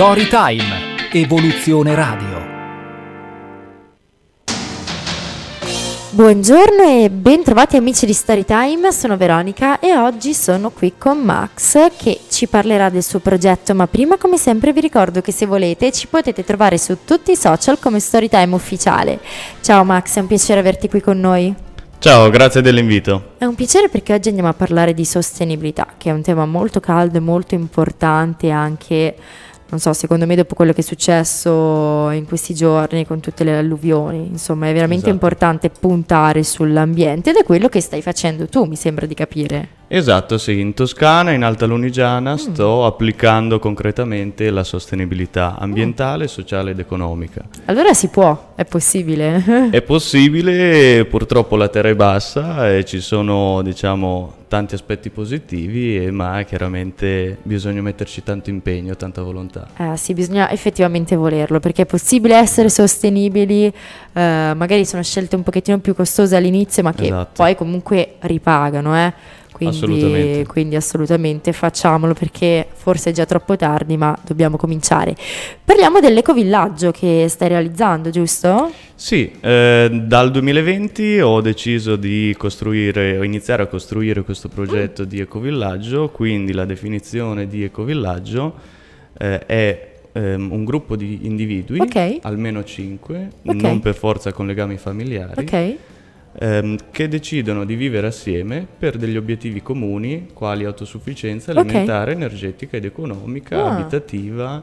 Storytime, Evoluzione Radio. Buongiorno e bentrovati amici di Storytime, sono Veronica e oggi sono qui con Max che ci parlerà del suo progetto, ma prima come sempre vi ricordo che se volete ci potete trovare su tutti i social come Storytime ufficiale. Ciao Max, è un piacere averti qui con noi. Ciao, grazie dell'invito. È un piacere perché oggi andiamo a parlare di sostenibilità, che è un tema molto caldo e molto importante anche non so, secondo me dopo quello che è successo in questi giorni con tutte le alluvioni, insomma, è veramente esatto. importante puntare sull'ambiente ed è quello che stai facendo tu, mi sembra di capire. Esatto, sì, in Toscana, in Alta Lunigiana, mm. sto applicando concretamente la sostenibilità ambientale, mm. sociale ed economica. Allora si può, è possibile. è possibile, purtroppo la terra è bassa e ci sono, diciamo, tanti aspetti positivi, eh, ma chiaramente bisogna metterci tanto impegno, tanta volontà. Eh, sì, bisogna effettivamente volerlo, perché è possibile essere sostenibili, eh, magari sono scelte un pochettino più costose all'inizio, ma che esatto. poi comunque ripagano. Eh. Quindi assolutamente. quindi assolutamente facciamolo perché forse è già troppo tardi, ma dobbiamo cominciare. Parliamo dell'ecovillaggio che stai realizzando, giusto? Sì, eh, dal 2020 ho deciso di costruire o iniziare a costruire questo progetto mm. di ecovillaggio, quindi la definizione di ecovillaggio eh, è Um, un gruppo di individui, okay. almeno 5, okay. non per forza con legami familiari, okay ehm, che decidono di vivere assieme per degli obiettivi comuni quali autosufficienza alimentare, okay. energetica ed economica, ah. abitativa,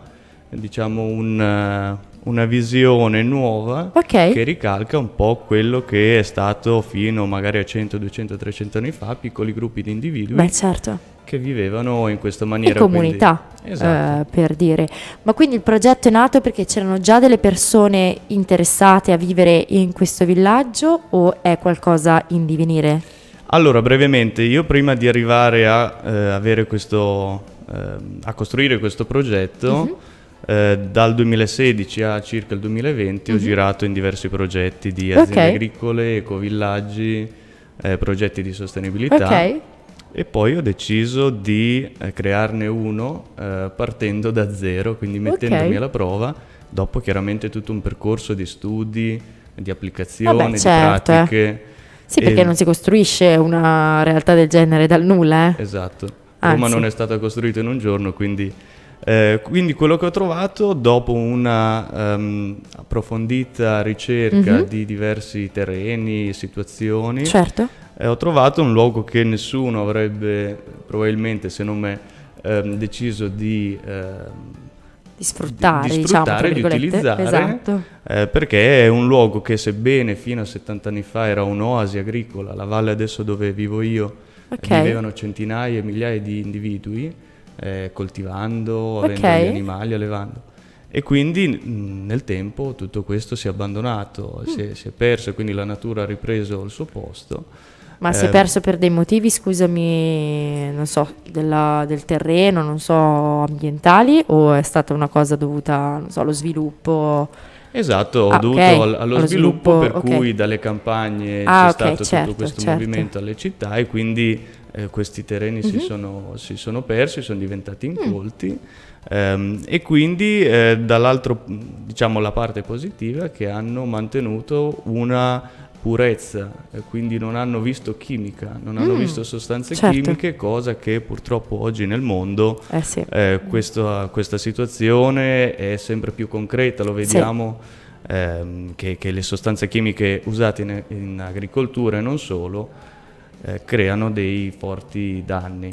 diciamo un, eh, una visione nuova okay. che ricalca un po' quello che è stato fino magari a 100, 200, 300 anni fa, piccoli gruppi di individui. Beh, certo. Che vivevano in questa maniera. In comunità, quindi, esatto. eh, per dire. Ma quindi il progetto è nato perché c'erano già delle persone interessate a vivere in questo villaggio o è qualcosa in divenire? Allora, brevemente, io prima di arrivare a, eh, questo, eh, a costruire questo progetto... Mm-hmm eh, dal 2016 a circa il 2020 mm-hmm. ho mhm. girato in diversi progetti di aziende okay. agricole, ecovillaggi, eh, progetti di sostenibilità. Okay. E poi ho deciso di eh, crearne uno eh, partendo da zero, quindi mettendomi okay. alla prova, dopo chiaramente tutto un percorso di studi, di applicazioni, Vabbè, certo. di pratiche. Sì, perché e... non si costruisce una realtà del genere dal nulla. Eh? Esatto. Anzi. Roma non è stata costruita in un giorno, quindi eh, quindi quello che ho trovato dopo una um, approfondita ricerca mm-hmm. di diversi terreni, e situazioni, certo. eh, ho trovato un luogo che nessuno avrebbe probabilmente, se non me, ehm, deciso di... Ehm, di sfruttare, di, diciamo, di, sfruttare, diciamo, di utilizzare, esatto. eh, perché è un luogo che sebbene fino a 70 anni fa era un'oasi agricola, la valle adesso dove vivo io, okay. vivevano centinaia e migliaia di individui, eh, coltivando, avendo okay. gli animali, allevando. E quindi mm, nel tempo tutto questo si è abbandonato, mm. si, è, si, è, perso, quindi la natura ha ripreso il suo posto. Ma eh, si è ehm, perso per dei motivi, scusami, non so, della, del terreno, non so, ambientali o è stata una cosa dovuta, non so, allo sviluppo? Esatto, ah, dovuto okay. allo, allo sviluppo, sviluppo, per okay. cui dalle campagne ah, c'è stato certo, tutto questo certo. movimento alle città e quindi eh, questi terreni mm-hmm. si, mhm. sono, si, sono, persi, sono diventati mm. incolti mm. ehm, e quindi eh, dall'altro diciamo la parte positiva che hanno mantenuto una purezza, quindi non hanno visto chimica, non hanno mm, visto sostanze certo. chimiche, cosa che purtroppo oggi nel mondo eh sì. eh, questa, questa, situazione è sempre più concreta, lo vediamo sì. ehm, che, che, le sostanze chimiche usate in, in agricoltura e non solo eh, creano dei forti danni.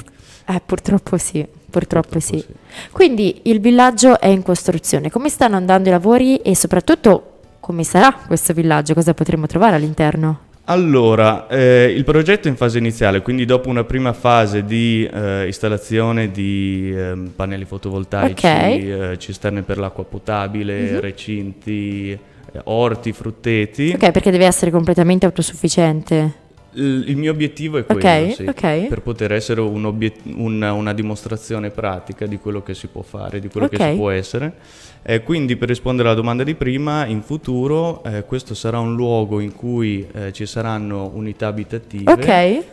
Eh, purtroppo sì. Purtroppo, purtroppo sì. sì. Quindi il villaggio è in costruzione. Come stanno andando i lavori e soprattutto come sarà questo villaggio, cosa potremo trovare all'interno? Allora, eh, il progetto è in fase iniziale, quindi dopo una prima fase di eh, installazione di eh, pannelli fotovoltaici, okay. Eh, cisterne per l'acqua potabile, mm -hmm. recinti, eh, orti, frutteti. Ok, perché deve essere completamente autosufficiente. Il mio obiettivo è quello, okay, sì, okay. per poter essere un obiet- una, una, dimostrazione pratica di quello che si può fare, di quello okay. che si può essere. Eh, quindi per rispondere alla domanda di prima, in futuro eh, questo sarà un luogo in cui eh, ci saranno unità abitative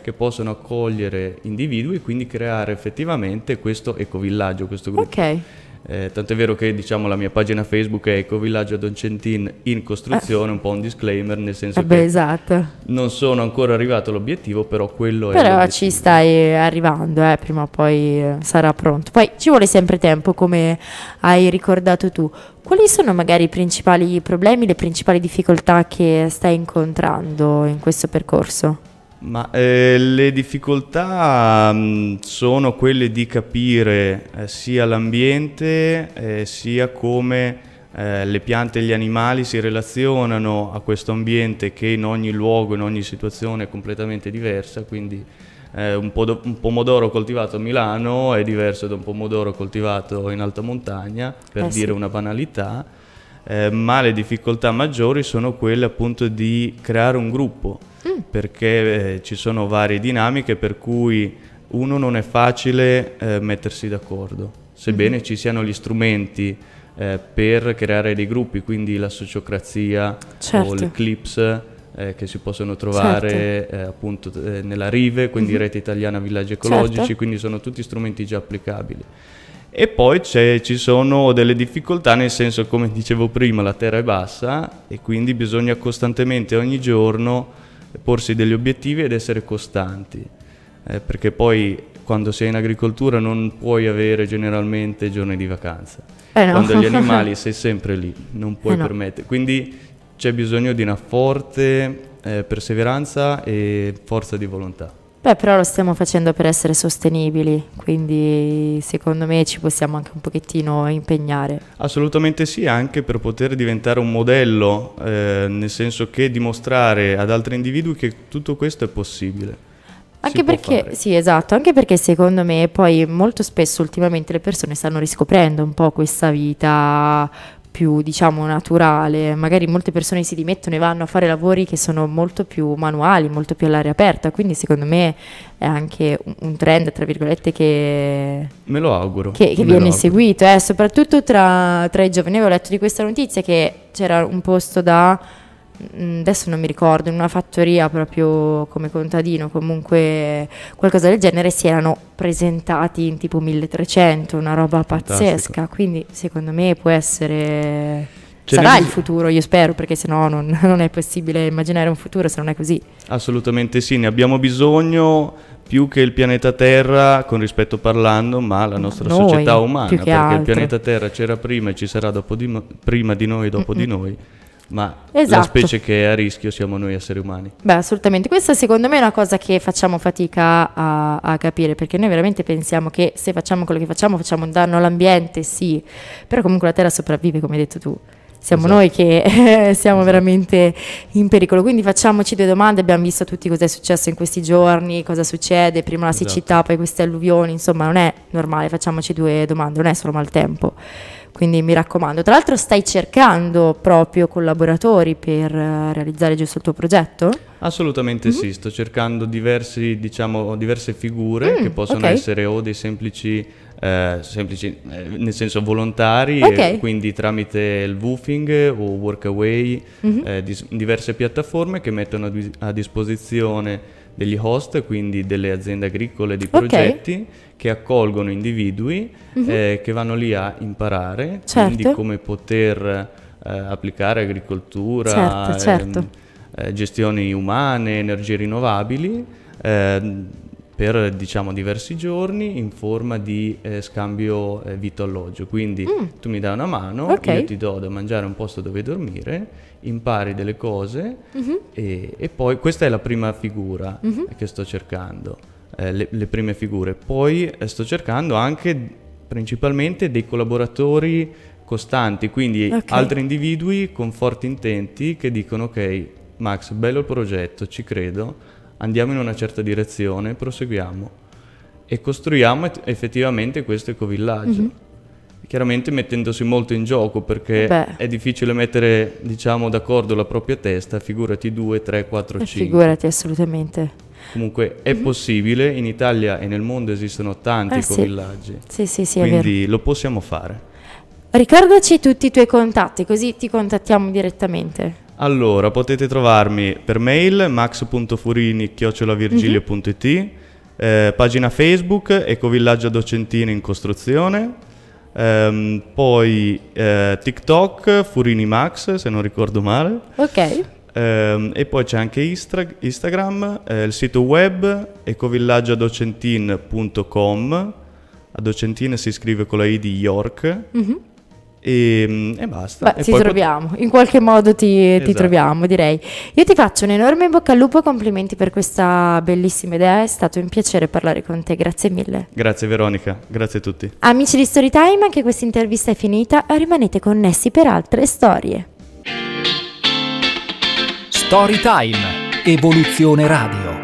che possono accogliere individui e quindi creare effettivamente questo ecovillaggio, questo gruppo. Eh, è vero che diciamo, la mia pagina Facebook è Ecovillaggio Doncentin in costruzione, eh. un po' un disclaimer, nel senso eh beh, che esatto. non sono ancora arrivato all'obiettivo, però quello però è... Però ci stai eh, arrivando, eh, prima o poi eh, sarà pronto. Poi ci vuole sempre tempo, come hai ricordato tu. Quali sono magari i principali problemi, le principali difficoltà che stai incontrando in questo percorso? Ma eh, le difficoltà mh, mm, sono quelle di capire eh, sia l'ambiente eh, sia come eh, le piante e gli animali si relazionano a questo ambiente che in ogni luogo, in ogni situazione è completamente diversa, quindi eh, un, pod- un, pomodoro coltivato a Milano è diverso da un pomodoro coltivato in alta montagna, per eh dire sì. una banalità eh, ma le difficoltà maggiori sono quelle appunto di creare un gruppo, mm. perché eh, ci sono varie dinamiche per cui uno non è facile eh, mettersi d'accordo, sebbene mm-hmm. ci siano gli strumenti eh, per creare dei gruppi, quindi la sociocrazia certo. o le clips. Eh, che si possono trovare certo. appunto nella Rive, quindi mm-hmm. Rete Italiana Villaggi Ecologici, certo. quindi sono tutti strumenti già applicabili. E poi ci sono delle difficoltà nel senso, come dicevo prima, la terra è bassa e quindi bisogna costantemente ogni giorno porsi degli obiettivi ed essere costanti, eh, perché poi quando sei in agricoltura non puoi avere generalmente giorni di vacanza. Eh no. Quando gli animali sei sempre lì, non puoi eh no. permettere. Quindi c'è bisogno di una forte eh, perseveranza e forza di volontà. Beh, però lo stiamo facendo per essere sostenibili, quindi secondo me ci possiamo anche un pochettino impegnare. Assolutamente sì, anche per poter diventare un modello, eh, nel senso che dimostrare ad altri individui che tutto questo è possibile. Anche perché, sì, esatto, anche perché secondo me poi molto spesso ultimamente le persone stanno riscoprendo un po' questa vita più diciamo naturale, magari molte persone si dimettono e vanno a fare lavori che sono molto più manuali, molto più all'aria aperta, quindi secondo me è anche un trend tra virgolette che me lo auguro che, che viene seguito, eh, soprattutto tra, tra i giovani, Io avevo letto di questa notizia che c'era un posto da Mm, adesso non mi ricordo, in una fattoria proprio come contadino, comunque qualcosa del genere, si erano presentati in tipo 1300, una roba pazzesca, Fantastico. quindi secondo me può essere... Ce cioè, Sarà il futuro, io spero, perché se no non, non è possibile immaginare un futuro se non è così. Assolutamente sì, ne abbiamo bisogno più che il pianeta Terra, con rispetto parlando, ma la nostra noi, società umana, perché altro. il pianeta Terra c'era prima e ci sarà di, prima di noi e dopo Mm-mm. di noi ma esatto. la specie che è a rischio siamo noi esseri umani. Beh, assolutamente. Questa secondo me è una cosa che facciamo fatica a, a capire, perché noi veramente pensiamo che se facciamo quello che facciamo, facciamo un danno all'ambiente, sì, però comunque la Terra sopravvive, come hai detto tu siamo esatto. noi che eh, siamo esatto. veramente in pericolo. Quindi facciamoci due domande, abbiamo visto tutti cosa è successo in questi giorni, cosa succede, prima la siccità, esatto. poi queste alluvioni, insomma non è normale, facciamoci due domande, non è solo maltempo. Quindi mi raccomando, tra l'altro stai cercando proprio collaboratori per eh, realizzare giusto il tuo progetto? Assolutamente mm-hmm. sì, sto cercando diversi, diciamo, diverse figure mm, che possono okay. essere o dei semplici eh, semplici eh, nel senso volontari, eh, okay. quindi tramite il woofing o workaway, mm-hmm. eh, di, diverse piattaforme che mettono a, di- a disposizione degli host, quindi delle aziende agricole di progetti okay. che accolgono individui mm-hmm. eh, che vanno lì a imparare, certo. quindi come poter eh, applicare agricoltura, certo, certo. Ehm, eh, gestioni umane, energie rinnovabili ehm, per diciamo diversi giorni in forma di eh, scambio eh, vitto-alloggio. Quindi mm. tu mi dai una mano, okay. io ti do da mangiare un posto dove dormire, impari delle cose mm-hmm. e, e, poi questa è la prima figura mm-hmm. che sto cercando, eh, le, le, prime figure. Poi eh, sto cercando anche principalmente dei collaboratori costanti, quindi okay. altri individui con forti intenti che dicono ok Max, bello il progetto, ci credo, andiamo in una certa direzione, proseguiamo e costruiamo effettivamente questo ecovillaggio. Mm-hmm. Chiaramente mettendosi molto in gioco perché Beh. è difficile mettere, diciamo, d'accordo la propria testa, figurati 2, 3, 4, 5. Figurati assolutamente. Comunque è mm-hmm. possibile, in Italia e nel mondo esistono tanti eh, ecovillaggi. Sì, sì, sì, sì Quindi lo possiamo fare. Ricordaci tutti i tuoi contatti, così ti contattiamo direttamente. Allora, potete trovarmi per mail max.furini.virgilio.it, mhm. mm-hmm. eh, pagina Facebook Ecovillaggio Docentino in Costruzione, ehm, poi eh, TikTok Furini Max, se non ricordo male. Ok. Um, e poi c'è anche Istra- Instagram, eh, il sito web ecovillaggioadocentin.com. Adocentin si scrive con la I di York. Mm-hmm. E, ehm, e, basta. Beh, e ci troviamo, pot- in qualche modo ti, esatto. ti, troviamo, direi. Io ti faccio un enorme bocca al lupo, complimenti per questa bellissima idea, è stato un piacere parlare con te, grazie mille. Grazie Veronica, grazie a tutti. Amici di Storytime, anche questa intervista è finita, rimanete connessi per altre storie. Storytime, Evoluzione Radio.